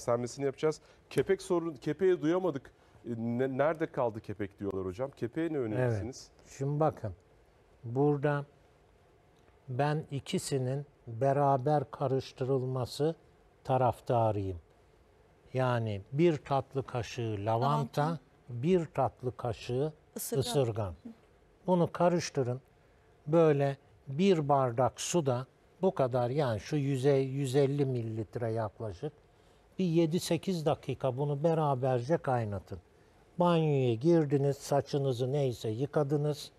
beslenmesini yapacağız. Kepek sorun, kepeği duyamadık. E, ne, nerede kaldı kepek diyorlar hocam. Kepeğe ne önerirsiniz? Evet. Şimdi bakın. Burada ben ikisinin beraber karıştırılması taraftarıyım. Yani bir tatlı kaşığı lavanta, bir tatlı kaşığı ısırgan. ısırgan. Bunu karıştırın. Böyle bir bardak suda bu kadar yani şu 100, 150 mililitre yaklaşık bir 7-8 dakika bunu beraberce kaynatın. Banyoya girdiniz, saçınızı neyse yıkadınız,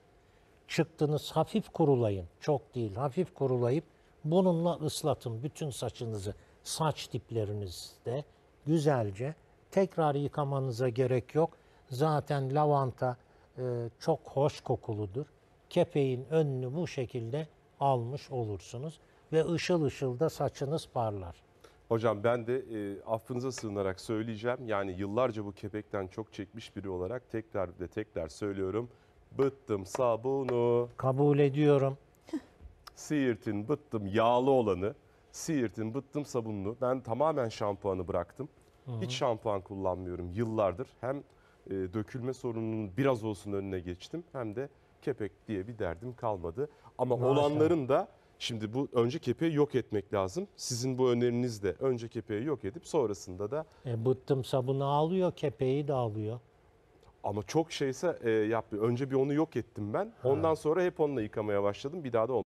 çıktınız hafif kurulayın. Çok değil, hafif kurulayıp bununla ıslatın bütün saçınızı. Saç diplerinizde güzelce tekrar yıkamanıza gerek yok. Zaten lavanta e, çok hoş kokuludur. Kepeğin önünü bu şekilde almış olursunuz ve ışıl ışıl da saçınız parlar. Hocam ben de e, affınıza sığınarak söyleyeceğim. Yani yıllarca bu kepekten çok çekmiş biri olarak tekrar ve tekrar söylüyorum. Bıttım sabunu. Kabul ediyorum. Siirt'in bıttım yağlı olanı. Siirt'in bıttım sabunlu. Ben tamamen şampuanı bıraktım. Hı -hı. Hiç şampuan kullanmıyorum yıllardır. Hem e, dökülme sorununun biraz olsun önüne geçtim. Hem de kepek diye bir derdim kalmadı. Ama Maşallah. olanların da Şimdi bu önce kepeği yok etmek lazım. Sizin bu öneriniz de önce kepeği yok edip sonrasında da... E, bıttım sabunu alıyor, kepeği de alıyor. Ama çok şeyse e, yapmıyor. Önce bir onu yok ettim ben. Ondan sonra hep onunla yıkamaya başladım. Bir daha da olmadı.